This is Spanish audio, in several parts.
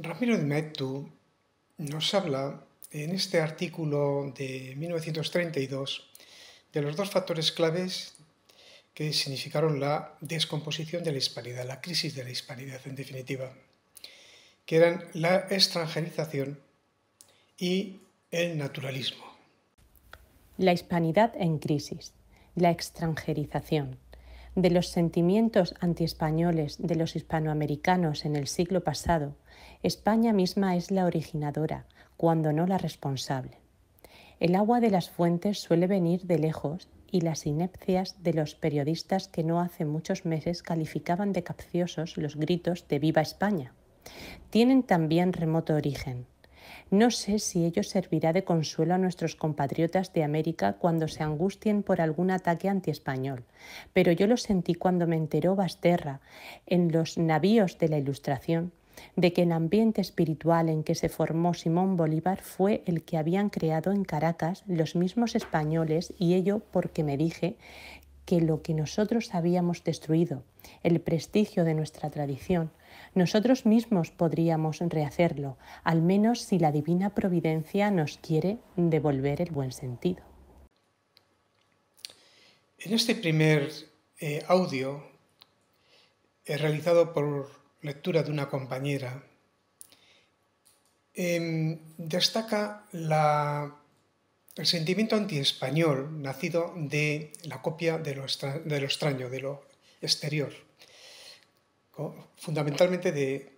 Ramiro de nos habla en este artículo de 1932 de los dos factores claves que significaron la descomposición de la hispanidad, la crisis de la hispanidad en definitiva, que eran la extranjerización y el naturalismo. La hispanidad en crisis, la extranjerización de los sentimientos antiespañoles de los hispanoamericanos en el siglo pasado, España misma es la originadora, cuando no la responsable. El agua de las fuentes suele venir de lejos y las inepcias de los periodistas que no hace muchos meses calificaban de capciosos los gritos de Viva España. Tienen también remoto origen. No sé si ello servirá de consuelo a nuestros compatriotas de América cuando se angustien por algún ataque antiespañol, pero yo lo sentí cuando me enteró Basterra, en los navíos de la Ilustración, de que el ambiente espiritual en que se formó Simón Bolívar fue el que habían creado en Caracas los mismos españoles y ello porque me dije que lo que nosotros habíamos destruido, el prestigio de nuestra tradición, nosotros mismos podríamos rehacerlo, al menos si la divina providencia nos quiere devolver el buen sentido. En este primer eh, audio eh, realizado por lectura de una compañera, em, destaca el sentimiento anti-español nacido de la copia de lo, extraño, de lo exterior, fundamentalmente de,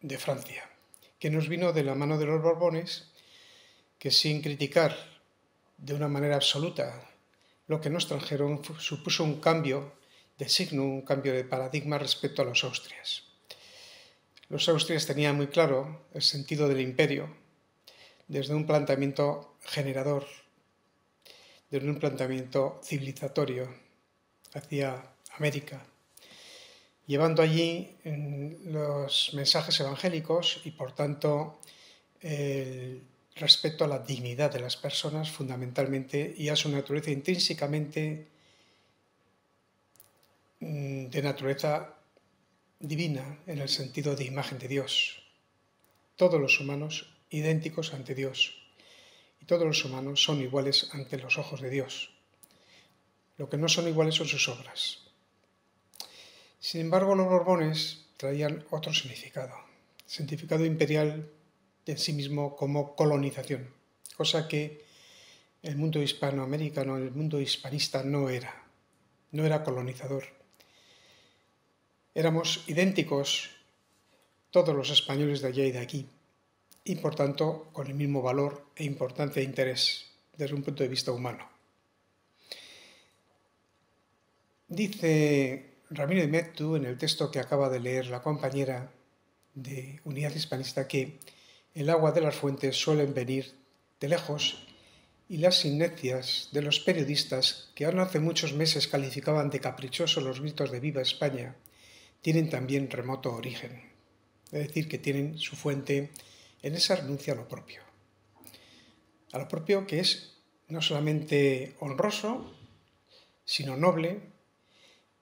de Francia, que nos vino de la mano de los Borbones, que sin criticar de una manera absoluta lo que nos trajeron supuso un cambio de signo, un cambio de paradigma respecto a los austrias. Los austrias tenían muy claro el sentido del imperio desde un planteamiento generador, desde un planteamiento civilizatorio hacia América, llevando allí los mensajes evangélicos y por tanto el respeto a la dignidad de las personas fundamentalmente y a su naturaleza intrínsecamente mm, de naturaleza divina en el sentido de imagen de Dios. Todos los humanos idénticos ante Dios. Y todos los humanos son iguales ante los ojos de Dios. Lo que no son iguales son sus obras. Sin embargo, los Borbones traían otro significado, significado imperial en sí mismo como colonización, cosa que el mundo hispanoamericano, el mundo hispanista no era, no era colonizador éramos idénticos todos los españoles de allá y de aquí, y por tanto con el mismo valor e importante interés desde un punto de vista humano. Dice de Metu en el texto que acaba de leer la compañera de Unidad Hispanista que el agua de las fuentes suelen venir de lejos y las inercias de los periodistas que aún hace muchos meses calificaban de caprichosos los gritos de Viva España tienen también remoto origen, es decir, que tienen su fuente en esa renuncia a lo propio. A lo propio que es no solamente honroso, sino noble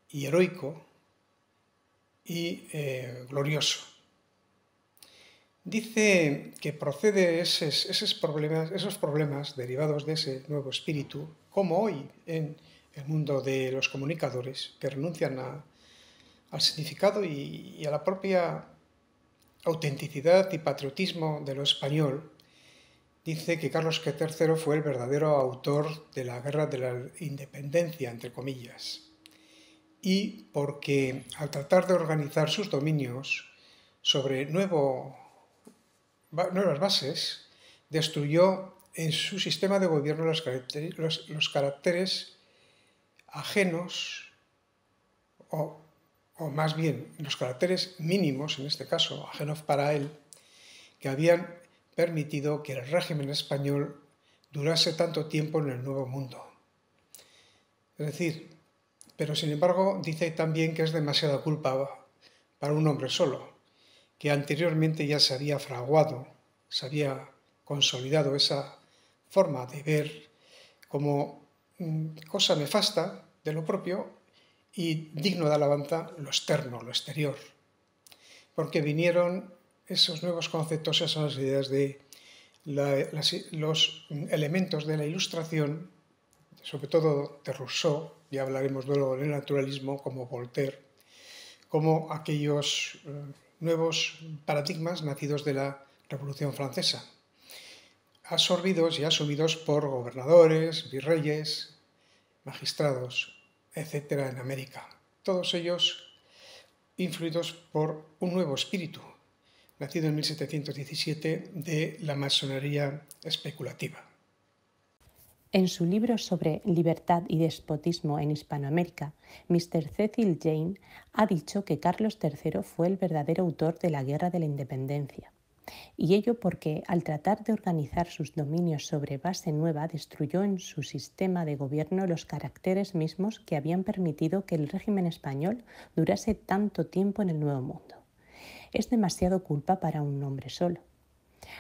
y heroico y eh, glorioso. Dice que procede esos, problemas, esos problemas derivados de ese nuevo espíritu, como hoy en el mundo de los comunicadores que renuncian a, al significado y, a la propia autenticidad y patriotismo de lo español, dice que Carlos III fue el verdadero autor de la guerra de la independencia, entre comillas, y porque al tratar de organizar sus dominios sobre nuevo, nuevas bases, destruyó en su sistema de gobierno los, los caracteres ajenos o o más bien los caracteres mínimos, en este caso, ajenos para él, que habían permitido que el régimen español durase tanto tiempo en el Nuevo Mundo. Es decir, pero sin embargo dice también que es demasiada culpa para un hombre solo, que anteriormente ya se había fraguado, se había consolidado esa forma de ver como mm, cosa nefasta de lo propio y digno de alabanza lo externo, lo exterior, porque vinieron esos nuevos conceptos, esas ideas de los elementos de la ilustración, sobre todo de Rousseau, ya hablaremos luego del naturalismo, como Voltaire, como aquellos eh, nuevos paradigmas nacidos de la Revolución Francesa, absorbidos y asumidos por gobernadores, virreyes, magistrados, etcétera, en América. Todos ellos influidos por un nuevo espíritu, nacido en 1717 de la masonería especulativa. En su libro sobre libertad y despotismo en Hispanoamérica, Mr. Cecil Jane ha dicho que Carlos III fue el verdadero autor de la Guerra de la Independencia y ello porque al tratar de organizar sus dominios sobre base nueva destruyó en su sistema de gobierno los caracteres mismos que habían permitido que el régimen español durase tanto tiempo en el Nuevo Mundo. Es demasiado culpa para un hombre solo.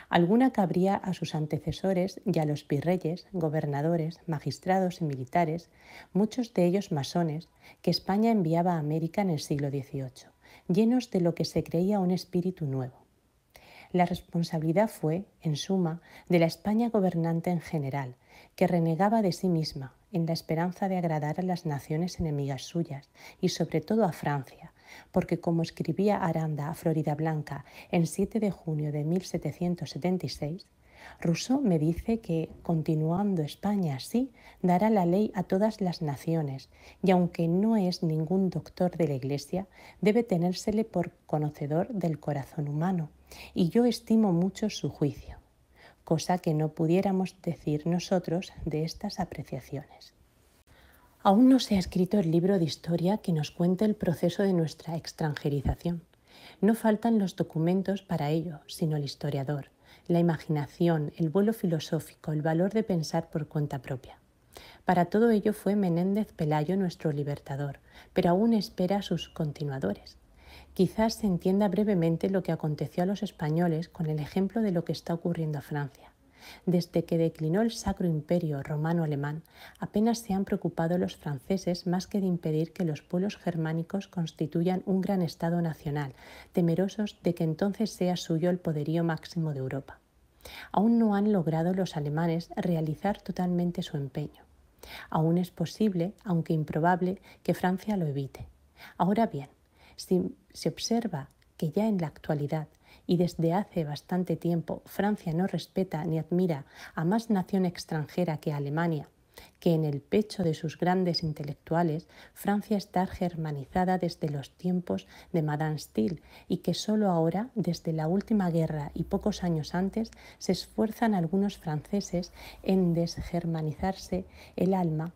Alguna cabría a sus antecesores y a los virreyes, gobernadores, magistrados y militares, muchos de ellos masones, que España enviaba a América en el siglo XVIII, llenos de lo que se creía un espíritu nuevo la responsabilidad fue, en suma, de la España gobernante en general, que renegaba de sí misma en la esperanza de agradar a las naciones enemigas suyas y sobre todo a Francia, porque como escribía Aranda a Florida Blanca en 7 de junio de 1776, Rousseau me dice que, continuando España así, dará la ley a todas las naciones, y aunque no es ningún doctor de la Iglesia, debe tenérsele por conocedor del corazón humano y yo estimo mucho su juicio, cosa que no pudiéramos decir nosotros de estas apreciaciones. Aún no se ha escrito el libro de historia que nos cuente el proceso de nuestra extranjerización. No faltan los documentos para ello, sino el historiador, la imaginación, el vuelo filosófico, el valor de pensar por cuenta propia. Para todo ello fue Menéndez Pelayo nuestro libertador, pero aún espera sus continuadores. Quizás se entienda brevemente lo que aconteció a los españoles con el ejemplo de lo que está ocurriendo a Francia. Desde que declinó el Sacro Imperio romano-alemán, apenas se han preocupado los franceses más que de impedir que los pueblos germánicos constituyan un gran Estado nacional, temerosos de que entonces sea suyo el poderío máximo de Europa. Aún no han logrado los alemanes realizar totalmente su empeño. Aún es posible, aunque improbable, que Francia lo evite. Ahora bien, si se observa que ya en la actualidad y desde hace bastante tiempo Francia no respeta ni admira a más nación extranjera que Alemania, que en el pecho de sus grandes intelectuales Francia está germanizada desde los tiempos de Madame Steele y que solo ahora, desde la última guerra y pocos años antes, se esfuerzan algunos franceses en desgermanizarse el alma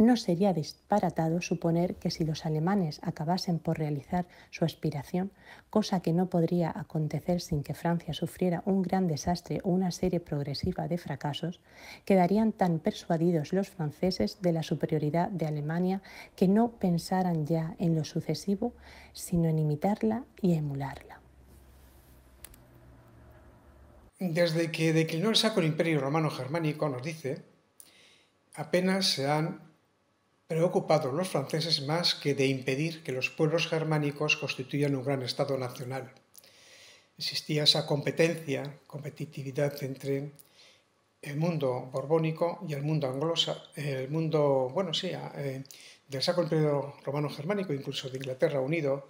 no sería disparatado suponer que si los alemanes acabasen por realizar su aspiración, cosa que no podría acontecer sin que Francia sufriera un gran desastre o una serie progresiva de fracasos, quedarían tan persuadidos los franceses de la superioridad de Alemania que no pensaran ya en lo sucesivo, sino en imitarla y emularla. Desde que declinó el Sacro Imperio Romano Germánico, nos dice, apenas se han preocupados los franceses más que de impedir que los pueblos germánicos constituyan un gran Estado nacional. Existía esa competencia, competitividad entre el mundo borbónico y el mundo anglosa, el mundo, bueno, sí, eh, del Sacro Imperio Romano Germánico, incluso de Inglaterra unido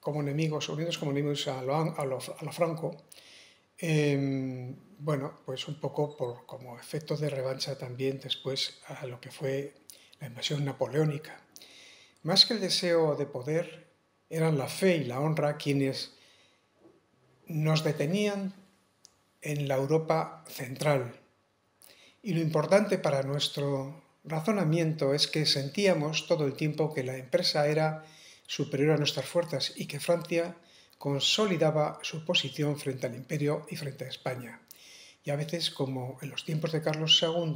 como enemigos, unidos como enemigos a lo, franco, em, bueno, pues un poco por, como efecto de revancha también después a lo que fue la invasión napoleónica. Más que el deseo de poder, eran la fe y la honra quienes nos detenían en la Europa central. Y lo importante para nuestro razonamiento es que sentíamos todo el tiempo que la empresa era superior a nuestras fuerzas y que Francia consolidaba su posición frente al imperio y frente a España. Y a veces, como en los tiempos de Carlos II,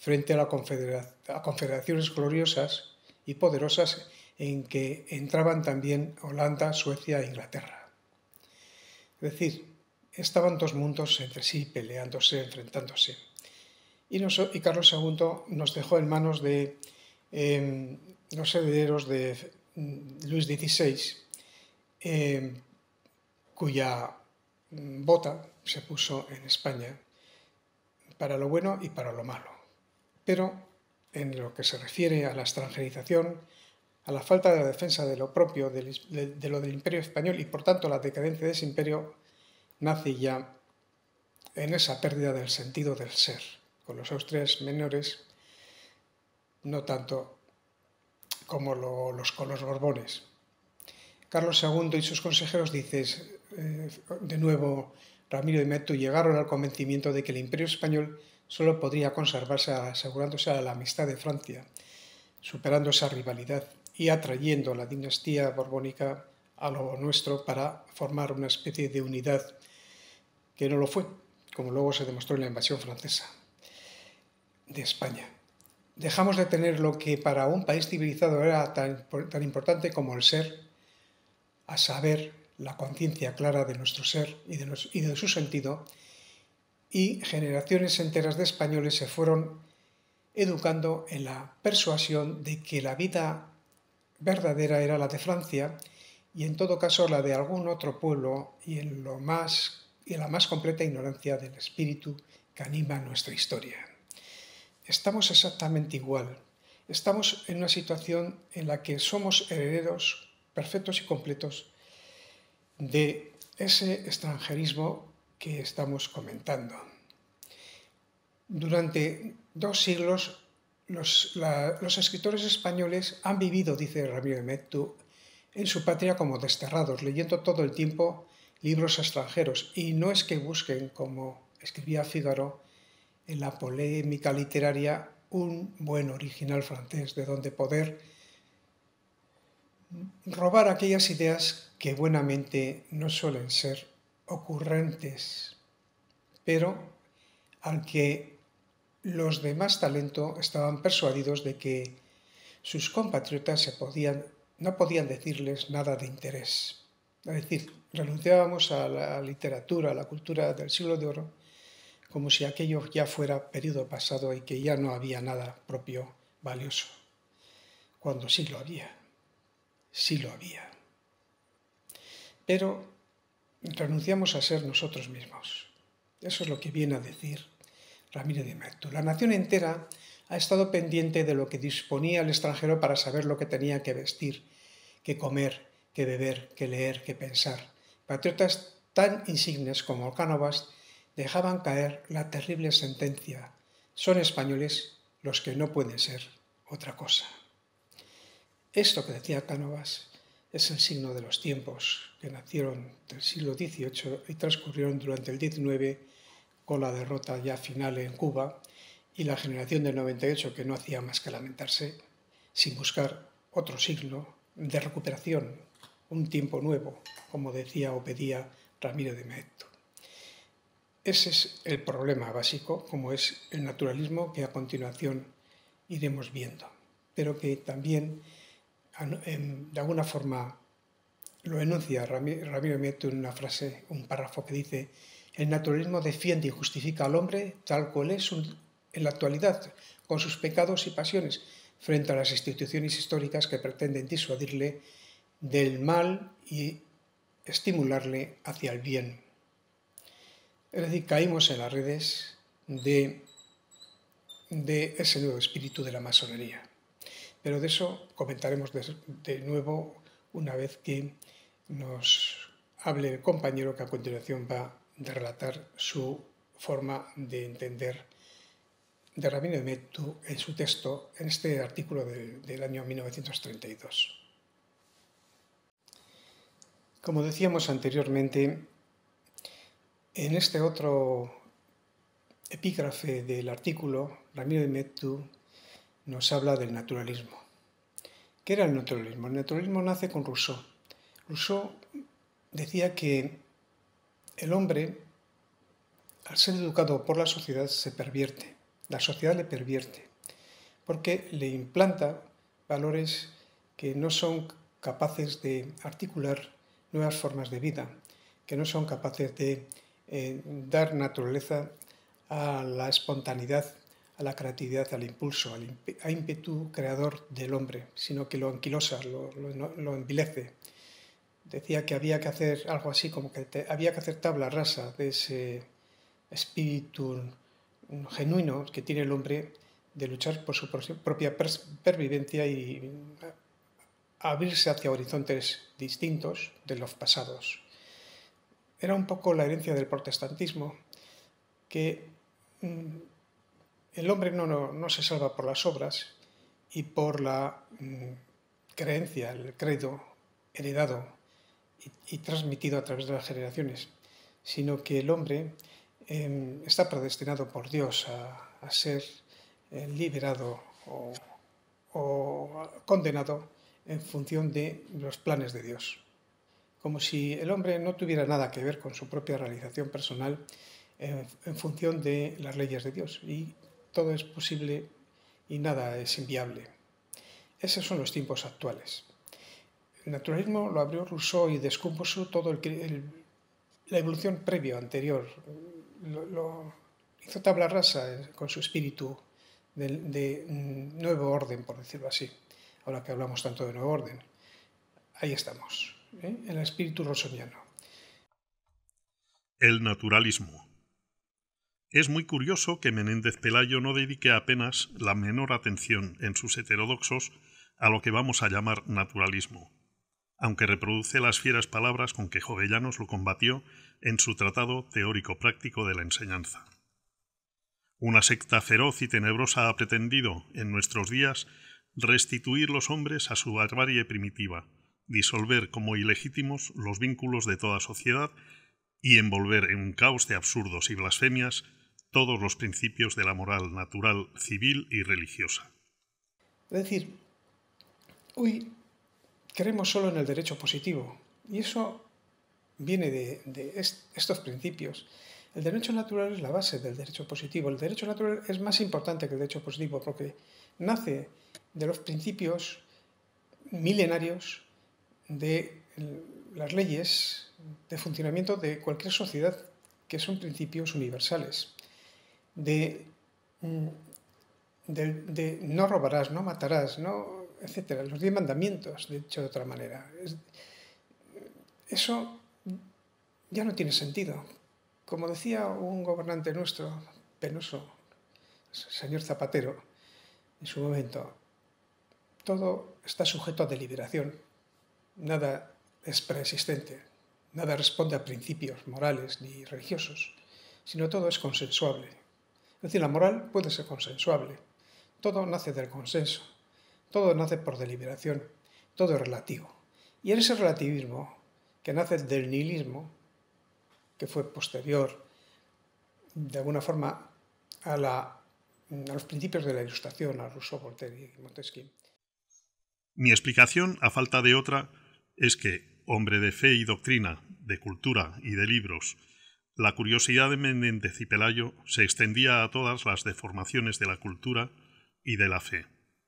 frente a, confederaciones gloriosas y poderosas en que entraban también Holanda, Suecia e Inglaterra. Es decir, estaban dos mundos entre sí, peleándose, enfrentándose. Y, Carlos II nos dejó en manos de em, los herederos de mm, Luis XVI, em, cuya mm, bota se puso en España para lo bueno y para lo malo. Pero en lo que se refiere a la extranjerización, a la falta de defensa de lo propio, de, lo del imperio español y por tanto la decadencia de ese imperio, nace ya en esa pérdida del sentido del ser. Con los austrias menores, no tanto como los, con los borbones. Carlos II y sus consejeros dices, eh, de nuevo, Ramiro y Meto llegaron al convencimiento de que el imperio español solo podría conservarse asegurándose la amistad de Francia, superando esa rivalidad y atrayendo a la dinastía borbónica a lo nuestro para formar una especie de unidad que no lo fue, como luego se demostró en la invasión francesa de España. Dejamos de tener lo que para un país civilizado era tan, tan importante como el ser, a saber, la conciencia clara de nuestro ser y de, su sentido, y generaciones enteras de españoles se fueron educando en la persuasión de que la vida verdadera era la de Francia y en todo caso la de algún otro pueblo y en, lo más, y en la más completa ignorancia del espíritu que anima nuestra historia. Estamos exactamente igual. Estamos en una situación en la que somos herederos perfectos y completos de ese extranjerismo que estamos comentando. Durante dos siglos los, escritores españoles han vivido, dice Ramiro de en su patria como desterrados, leyendo todo el tiempo libros extranjeros. Y no es que busquen, como escribía Fígaro, en la polémica literaria, un buen original francés de donde poder robar aquellas ideas que buenamente no suelen ser ocurrentes, pero aunque que los de más talento estaban persuadidos de que sus compatriotas no podían decirles nada de interés. Es decir, renunciábamos a la literatura, a la cultura del siglo de oro, como si aquello ya fuera periodo pasado y que ya no había nada propio valioso, cuando sí lo había sí lo había. Pero renunciamos a ser nosotros mismos. Eso es lo que viene a decir Ramiro de Maeztu. La nación entera ha estado pendiente de lo que disponía el extranjero para saber lo que tenía que vestir, que comer, que beber, que leer, que pensar. Patriotas tan insignes como Cánovas dejaban caer la terrible sentencia. Son españoles los que no pueden ser otra cosa. Esto que decía Cánovas es el signo de los tiempos que nacieron del siglo XVIII y transcurrieron durante el XIX con la derrota ya final en Cuba y la generación del 98 que no hacía más que lamentarse sin buscar otro signo de recuperación, un tiempo nuevo, como decía o pedía Ramiro de Maeto. Ese es el problema básico, como es el naturalismo que a continuación iremos viendo, pero que también Em, de alguna forma lo enuncia Ramiro Mieto en una frase, un párrafo que dice, el naturalismo defiende y justifica al hombre tal cual es en la actualidad, con sus pecados y pasiones, frente a las instituciones históricas que pretenden disuadirle del mal y estimularle hacia el bien. Es decir, caímos en las redes de, de ese nuevo espíritu de la masonería. Pero de eso comentaremos de, nuevo una vez que nos hable el compañero que a continuación va a relatar su forma de entender de de Metu en su texto, en este artículo del, año 1932. Como decíamos anteriormente, en este otro epígrafe del artículo, Ramiro de Mettu nos habla del naturalismo. ¿Qué era el naturalismo? El naturalismo nace con Rousseau. Rousseau decía que el hombre, al ser educado por la sociedad, se pervierte. La sociedad le pervierte, porque le implanta valores que no son capaces de articular nuevas formas de vida, que no son capaces de eh, dar naturaleza a la espontaneidad a la creatividad, al impulso, al ímpetu creador del hombre, sino que lo anquilosa, lo, envilece. Decía que había que hacer algo así, como que había que hacer tabla rasa de ese espíritu genuino que tiene el hombre de luchar por su propia pervivencia y abrirse hacia horizontes distintos de los pasados. Era un poco la herencia del protestantismo que mm, el hombre no, no, se salva por las obras y por la mm, creencia, el credo heredado y, transmitido a través de las generaciones, sino que el hombre em, está predestinado por Dios a, ser eh, liberado o, condenado en función de los planes de Dios. Como si el hombre no tuviera nada que ver con su propia realización personal em, en, función de las leyes de Dios y todo es posible y nada es inviable. Esos son los tiempos actuales. El naturalismo lo abrió Rousseau y descompuso todo el, la evolución previa, anterior. Lo, hizo tabla rasa eh, con su espíritu de, mm, nuevo orden, por decirlo así. Ahora que hablamos tanto de nuevo orden. Ahí estamos, ¿eh? en el espíritu rousseauiano. El naturalismo es muy curioso que Menéndez Pelayo no dedique apenas la menor atención en sus heterodoxos a lo que vamos a llamar naturalismo, aunque reproduce las fieras palabras con que Jovellanos lo combatió en su tratado teórico-práctico de la enseñanza. Una secta feroz y tenebrosa ha pretendido, en nuestros días, restituir los hombres a su barbarie primitiva, disolver como ilegítimos los vínculos de toda sociedad y envolver en un caos de absurdos y blasfemias todos los principios de la moral natural, civil y religiosa. Es decir, hoy creemos solo en el derecho positivo y eso viene de, estos principios. El derecho natural es la base del derecho positivo. El derecho natural es más importante que el derecho positivo porque nace de los principios milenarios de las leyes de funcionamiento de cualquier sociedad, que son principios universales. Mm, de, no robarás, no matarás, no, etcétera, los diez mandamientos, de hecho de otra manera. eso ya no tiene sentido. Como decía un gobernante nuestro, penoso, señor Zapatero, en su momento, todo está sujeto a deliberación, nada es preexistente, nada responde a principios morales ni religiosos, sino todo es consensuable. Es decir, la moral puede ser consensuable. Todo nace del consenso. Todo nace por deliberación. Todo es relativo. Y en ese relativismo, que nace del nihilismo, que fue posterior, de alguna forma, a, a los principios de la Ilustración, a Rousseau, Voltaire y Montesquieu. Mi explicación, a falta de otra, es que, hombre de fe y doctrina, de cultura y de libros, la curiosidad de Mendez y Pelayo se extendía a todas las deformaciones de la cultura y de la fe,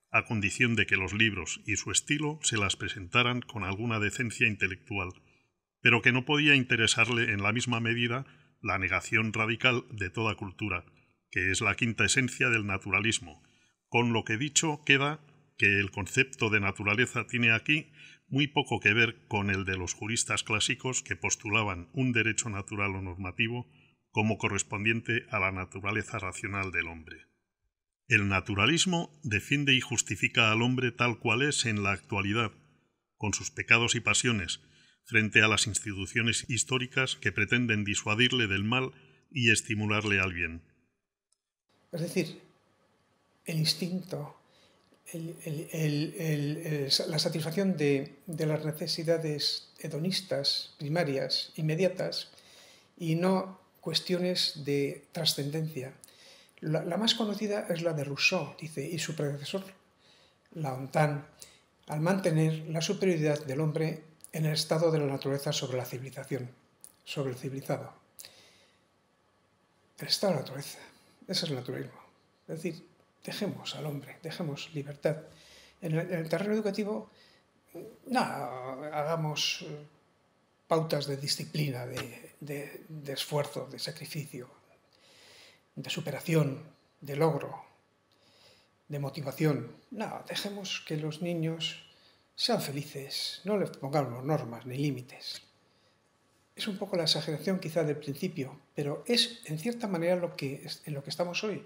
a condición de que los libros y su estilo se las presentaran con alguna decencia intelectual, pero que no podía interesarle en la misma medida la negación radical de toda cultura, que es la quinta esencia del naturalismo, con lo que dicho queda que el concepto de naturaleza tiene aquí muy poco que ver con el de los juristas clásicos que postulaban un derecho natural o normativo como correspondiente a la naturaleza racional del hombre. El naturalismo defiende y justifica al hombre tal cual es en la actualidad, con sus pecados y pasiones, frente a las instituciones históricas que pretenden disuadirle del mal y estimularle al bien. Es decir, el instinto la satisfacción de, las necesidades hedonistas primarias, inmediatas, y no cuestiones de trascendencia. La, más conocida es la de Rousseau, dice, y su predecesor, la ONTAN, al mantener la superioridad del hombre en el estado de la naturaleza sobre la civilización, sobre el civilizado. El estado de la naturaleza, ese es el naturalismo. Es decir, dejemos al hombre, dejemos libertad. En el, terreno educativo, nada, hagamos eh, pautas de disciplina, de, esfuerzo, de sacrificio, de superación, de logro, de motivación. No, dejemos que los niños sean felices, no les pongamos normas ni límites. Es un poco la exageración quizá del principio, pero es en cierta manera lo que, en lo que estamos hoy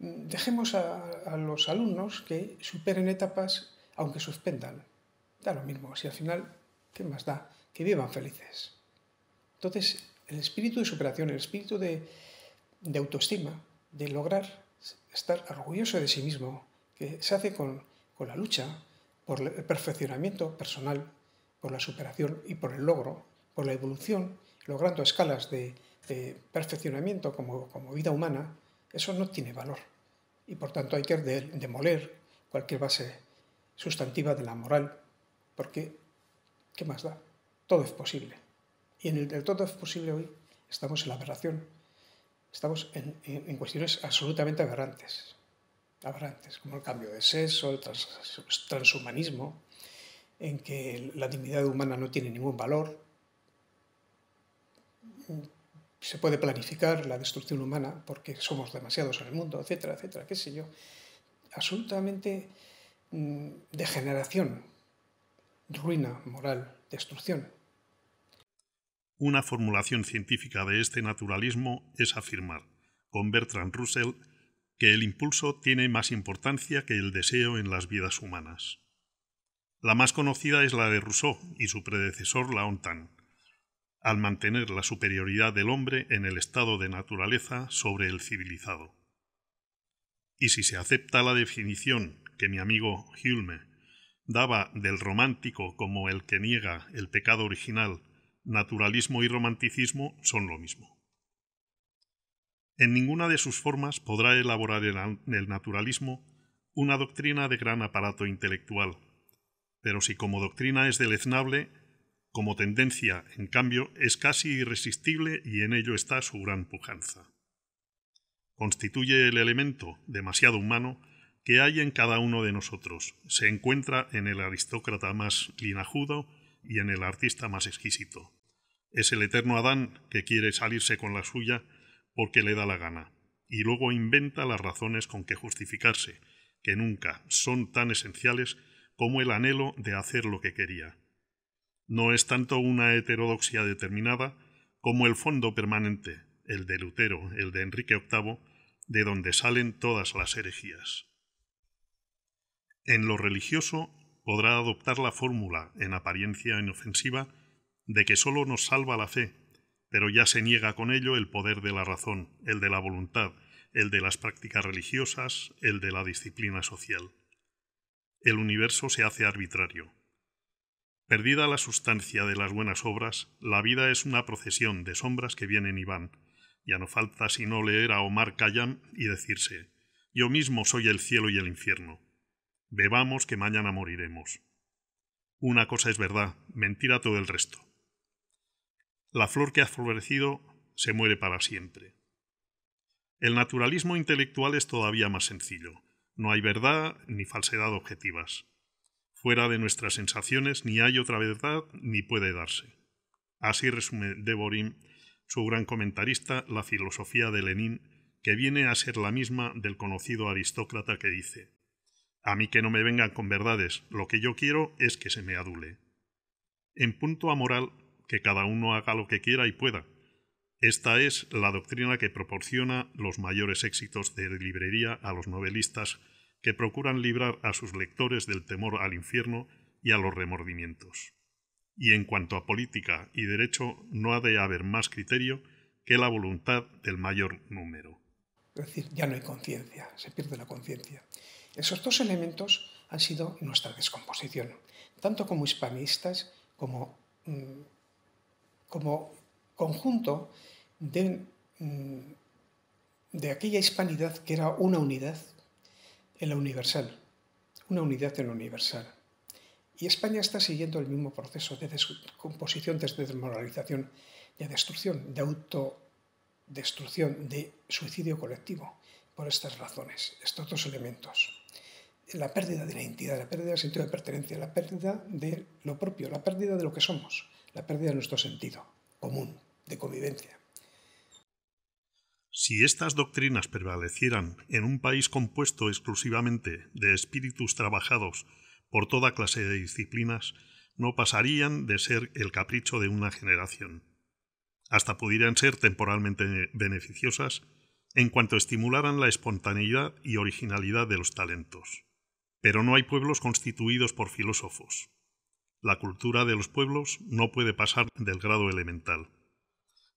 dejemos a, los alumnos que superen etapas aunque suspendan. Da lo mismo, si al final, ¿qué más da? Que vivan felices. Entonces, el espíritu de superación, el espíritu de, autoestima, de lograr estar orgulloso de sí mismo, que se hace con, la lucha, por el perfeccionamiento personal, por la superación y por el logro, por la evolución, logrando escalas de, perfeccionamiento como vida humana, eso no tiene valor y por tanto hay que demoler cualquier base sustantiva de la moral, porque ¿qué más da? Todo es posible. Y en el del todo es posible hoy estamos en la aberración, estamos en, cuestiones absolutamente aberrantes, como el cambio de sexo, el transhumanismo, en que la dignidad humana no tiene ningún valor, se puede planificar la destrucción humana porque somos demasiados en el mundo, etcétera, etcétera, qué sé yo. Absolutamente mm, degeneración, ruina moral, destrucción. Una formulación científica de este naturalismo es afirmar, con Bertrand Russell, que el impulso tiene más importancia que el deseo en las vidas humanas. La más conocida es la de Rousseau y su predecesor ONTAN al mantener la superioridad del hombre en el estado de naturaleza sobre el civilizado. Y si se acepta la definición que mi amigo Hilme daba del romántico como el que niega el pecado original, naturalismo y romanticismo son lo mismo. En ninguna de sus formas podrá elaborar el naturalismo una doctrina de gran aparato intelectual, pero si como doctrina es deleznable, como tendencia, en cambio, es casi irresistible y en ello está su gran pujanza. Constituye el elemento, demasiado humano, que hay en cada uno de nosotros. Se encuentra en el aristócrata más linajudo y en el artista más exquisito. Es el eterno Adán que quiere salirse con la suya porque le da la gana, y luego inventa las razones con que justificarse, que nunca son tan esenciales como el anhelo de hacer lo que quería no es tanto una heterodoxia determinada como el fondo permanente, el de Lutero, el de Enrique VIII, de donde salen todas las herejías. En lo religioso podrá adoptar la fórmula, en apariencia inofensiva, de que sólo nos salva la fe, pero ya se niega con ello el poder de la razón, el de la voluntad, el de las prácticas religiosas, el de la disciplina social. El universo se hace arbitrario, Perdida la sustancia de las buenas obras, la vida es una procesión de sombras que vienen y van. Ya no falta sino leer a Omar callan y decirse: Yo mismo soy el cielo y el infierno. Bebamos que mañana moriremos. Una cosa es verdad, mentira todo el resto. La flor que ha florecido se muere para siempre. El naturalismo intelectual es todavía más sencillo. No hay verdad ni falsedad objetivas. Fuera de nuestras sensaciones ni hay otra verdad ni puede darse. Así resume Devorim, su gran comentarista, la filosofía de Lenin, que viene a ser la misma del conocido aristócrata que dice A mí que no me vengan con verdades, lo que yo quiero es que se me adule. En punto a moral, que cada uno haga lo que quiera y pueda. Esta es la doctrina que proporciona los mayores éxitos de librería a los novelistas que procuran librar a sus lectores del temor al infierno y a los remordimientos. Y en cuanto a política y derecho, no ha de haber más criterio que la voluntad del mayor número. Es decir, ya no hay conciencia, se pierde la conciencia. Esos dos elementos han sido nuestra descomposición, tanto como hispanistas como, mm, como conjunto de, mm, de aquella hispanidad que era una unidad en la universal, una unidad en la universal. Y España está siguiendo el mismo proceso de descomposición, de desmoralización, de destrucción, de autodestrucción, de suicidio colectivo, por estas razones, estos dos elementos. La pérdida de la identidad, la pérdida del sentido de pertenencia, la pérdida de lo propio, la pérdida de lo que somos, la pérdida de nuestro sentido común, de convivencia. Si estas doctrinas prevalecieran en un país compuesto exclusivamente de espíritus trabajados por toda clase de disciplinas, no pasarían de ser el capricho de una generación. Hasta pudieran ser temporalmente beneficiosas en cuanto estimularan la espontaneidad y originalidad de los talentos. Pero no hay pueblos constituidos por filósofos. La cultura de los pueblos no puede pasar del grado elemental.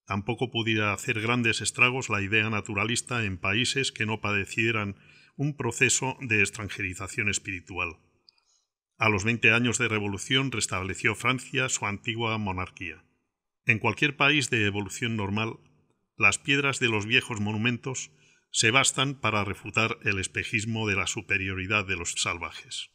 Tampoco pudiera hacer grandes estragos la idea naturalista en países que no padecieran un proceso de extranjerización espiritual. A los veinte años de revolución restableció Francia su antigua monarquía. En cualquier país de evolución normal, las piedras de los viejos monumentos se bastan para refutar el espejismo de la superioridad de los salvajes.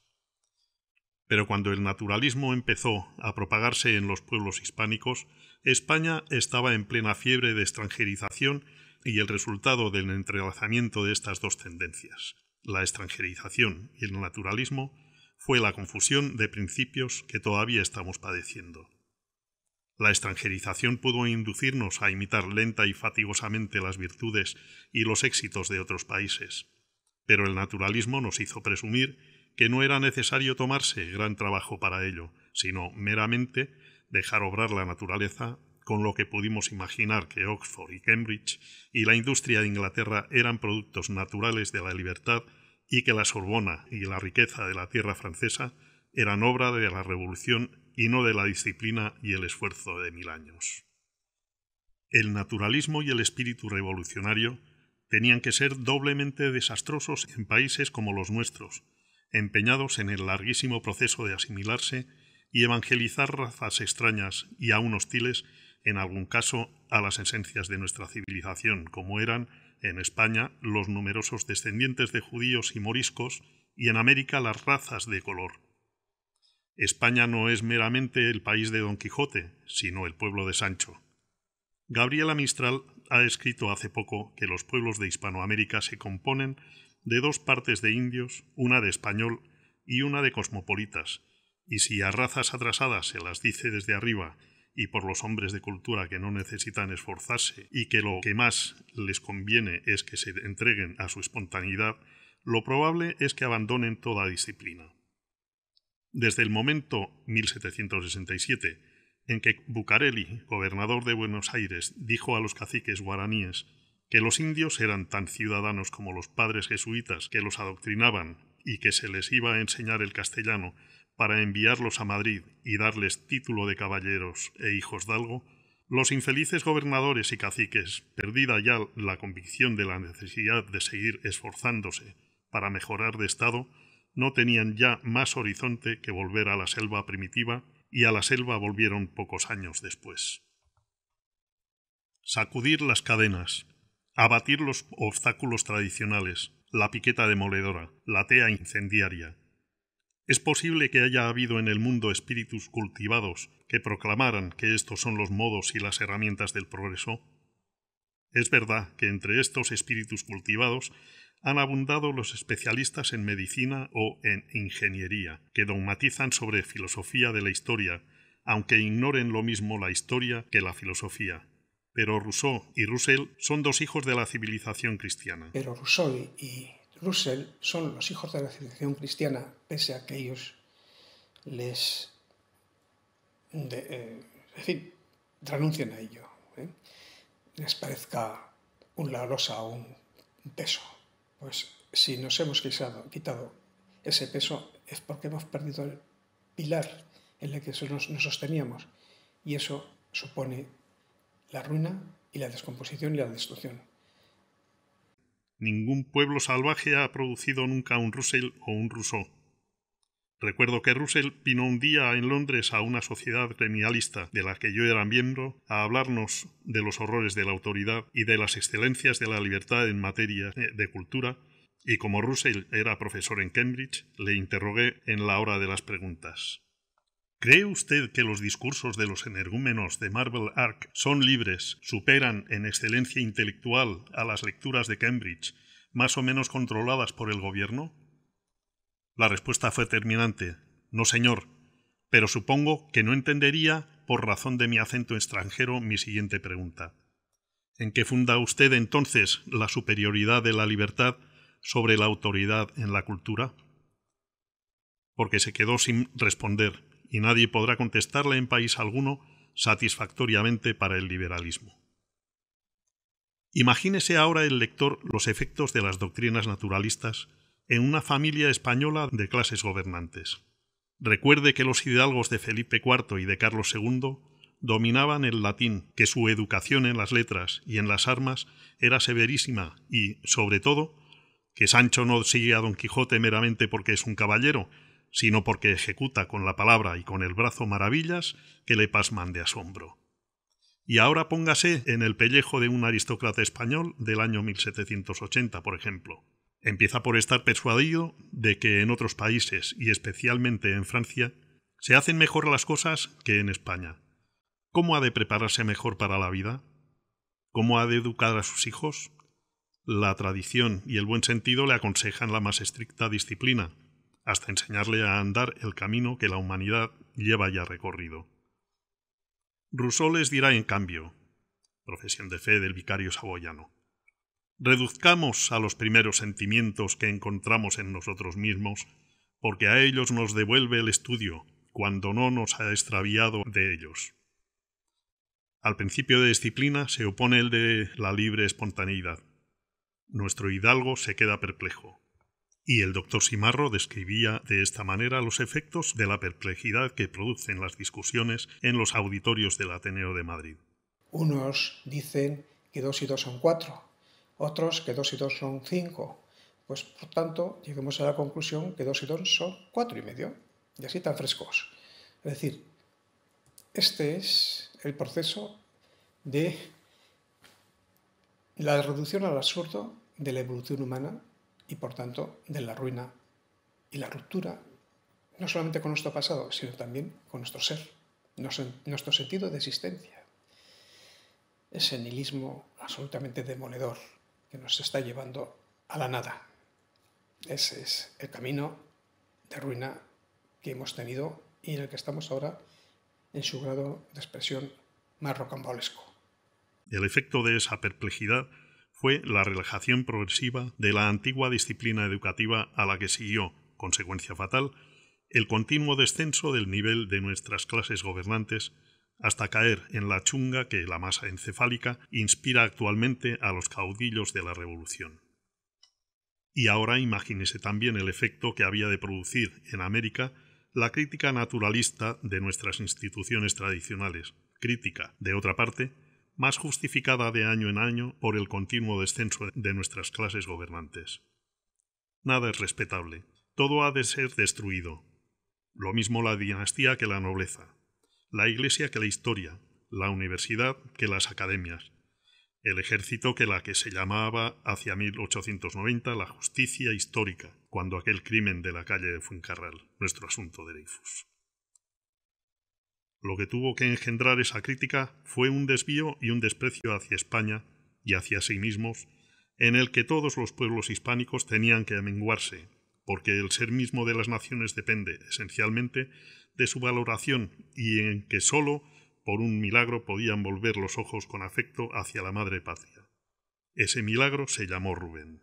Pero cuando el naturalismo empezó a propagarse en los pueblos hispánicos, España estaba en plena fiebre de extranjerización y el resultado del entrelazamiento de estas dos tendencias, la extranjerización y el naturalismo, fue la confusión de principios que todavía estamos padeciendo. La extranjerización pudo inducirnos a imitar lenta y fatigosamente las virtudes y los éxitos de otros países, pero el naturalismo nos hizo presumir que no era necesario tomarse gran trabajo para ello, sino meramente dejar obrar la naturaleza, con lo que pudimos imaginar que Oxford y Cambridge y la industria de Inglaterra eran productos naturales de la libertad y que la Sorbona y la riqueza de la tierra francesa eran obra de la revolución y no de la disciplina y el esfuerzo de mil años. El naturalismo y el espíritu revolucionario tenían que ser doblemente desastrosos en países como los nuestros, empeñados en el larguísimo proceso de asimilarse y evangelizar razas extrañas y aún hostiles, en algún caso, a las esencias de nuestra civilización, como eran en España los numerosos descendientes de judíos y moriscos y en América las razas de color. España no es meramente el país de Don Quijote, sino el pueblo de Sancho. Gabriela Mistral ha escrito hace poco que los pueblos de Hispanoamérica se componen de dos partes de indios, una de español y una de cosmopolitas, y si a razas atrasadas se las dice desde arriba y por los hombres de cultura que no necesitan esforzarse y que lo que más les conviene es que se entreguen a su espontaneidad, lo probable es que abandonen toda disciplina. Desde el momento 1767 en que Bucareli, gobernador de Buenos Aires, dijo a los caciques guaraníes que los indios eran tan ciudadanos como los padres jesuitas que los adoctrinaban y que se les iba a enseñar el castellano para enviarlos a Madrid y darles título de caballeros e hijos los infelices gobernadores y caciques, perdida ya la convicción de la necesidad de seguir esforzándose para mejorar de estado, no tenían ya más horizonte que volver a la selva primitiva y a la selva volvieron pocos años después. Sacudir las cadenas, abatir los obstáculos tradicionales, la piqueta demoledora, la tea incendiaria, es posible que haya habido en el mundo espíritus cultivados que proclamaran que estos son los modos y las herramientas del progreso. Es verdad que entre estos espíritus cultivados han abundado los especialistas en medicina o en ingeniería, que dogmatizan sobre filosofía de la historia, aunque ignoren lo mismo la historia que la filosofía. Pero Rousseau y Russell son dos hijos de la civilización cristiana. Pero Rousseau y Russell son los hijos de la civilización cristiana, pese a que ellos les. Eh, en fin, renuncian a ello. ¿eh? Les parezca un losa o un peso. Pues si nos hemos quitado, quitado ese peso es porque hemos perdido el pilar en el que nos sosteníamos. Y eso supone la ruina y la descomposición y la destrucción. Ningún pueblo salvaje ha producido nunca un Russell o un Rousseau. Recuerdo que Russell vino un día en Londres a una sociedad gremialista de la que yo era miembro a hablarnos de los horrores de la autoridad y de las excelencias de la libertad en materia eh, de cultura, y como Russell era profesor en Cambridge, le interrogué en la hora de las preguntas. ¿Cree usted que los discursos de los energúmenos de Marvel Ark son libres, superan en excelencia intelectual a las lecturas de Cambridge, más o menos controladas por el gobierno? La respuesta fue terminante. No, señor. Pero supongo que no entendería, por razón de mi acento extranjero, mi siguiente pregunta. ¿En qué funda usted entonces la superioridad de la libertad sobre la autoridad en la cultura? Porque se quedó sin responder y nadie podrá contestarle en país alguno satisfactoriamente para el liberalismo. Imagínese ahora el lector los efectos de las doctrinas naturalistas en una familia española de clases gobernantes. Recuerde que los hidalgos de Felipe IV y de Carlos II dominaban el latín, que su educación en las letras y en las armas era severísima y, sobre todo, que Sancho no sigue a Don Quijote meramente porque es un caballero, sino porque ejecuta con la palabra y con el brazo maravillas que le pasman de asombro. Y ahora póngase en el pellejo de un aristócrata español del año 1780, por ejemplo. Empieza por estar persuadido de que en otros países, y especialmente en Francia, se hacen mejor las cosas que en España. ¿Cómo ha de prepararse mejor para la vida? ¿Cómo ha de educar a sus hijos? La tradición y el buen sentido le aconsejan la más estricta disciplina, hasta enseñarle a andar el camino que la humanidad lleva ya recorrido. Rousseau les dirá, en cambio, profesión de fe del vicario saboyano, reduzcamos a los primeros sentimientos que encontramos en nosotros mismos, porque a ellos nos devuelve el estudio cuando no nos ha extraviado de ellos. Al principio de disciplina se opone el de la libre espontaneidad. Nuestro hidalgo se queda perplejo. Y el doctor Simarro describía de esta manera los efectos de la perplejidad que producen las discusiones en los auditorios del Ateneo de Madrid. Unos dicen que dos y dos son cuatro, otros que dos y dos son cinco. Pues por tanto, lleguemos a la conclusión que dos y dos son cuatro y medio, y así tan frescos. Es decir, este es el proceso de la reducción al absurdo de la evolución humana y por tanto de la ruina y la ruptura, no solamente con nuestro pasado, sino también con nuestro ser, nuestro sentido de existencia. Ese nihilismo absolutamente demoledor que nos está llevando a la nada. Ese es el camino de ruina que hemos tenido y en el que estamos ahora en su grado de expresión más rocambolesco. El efecto de esa perplejidad fue la relajación progresiva de la antigua disciplina educativa a la que siguió, consecuencia fatal, el continuo descenso del nivel de nuestras clases gobernantes hasta caer en la chunga que la masa encefálica inspira actualmente a los caudillos de la revolución. Y ahora imagínese también el efecto que había de producir en América la crítica naturalista de nuestras instituciones tradicionales, crítica, de otra parte, más justificada de año en año por el continuo descenso de nuestras clases gobernantes. Nada es respetable, todo ha de ser destruido. Lo mismo la dinastía que la nobleza, la iglesia que la historia, la universidad que las academias, el ejército que la que se llamaba hacia 1890 la justicia histórica, cuando aquel crimen de la calle de Fuencarral, nuestro asunto de Reifus. Lo que tuvo que engendrar esa crítica fue un desvío y un desprecio hacia España y hacia sí mismos, en el que todos los pueblos hispánicos tenían que amenguarse, porque el ser mismo de las naciones depende, esencialmente, de su valoración y en que sólo por un milagro podían volver los ojos con afecto hacia la madre patria. Ese milagro se llamó Rubén.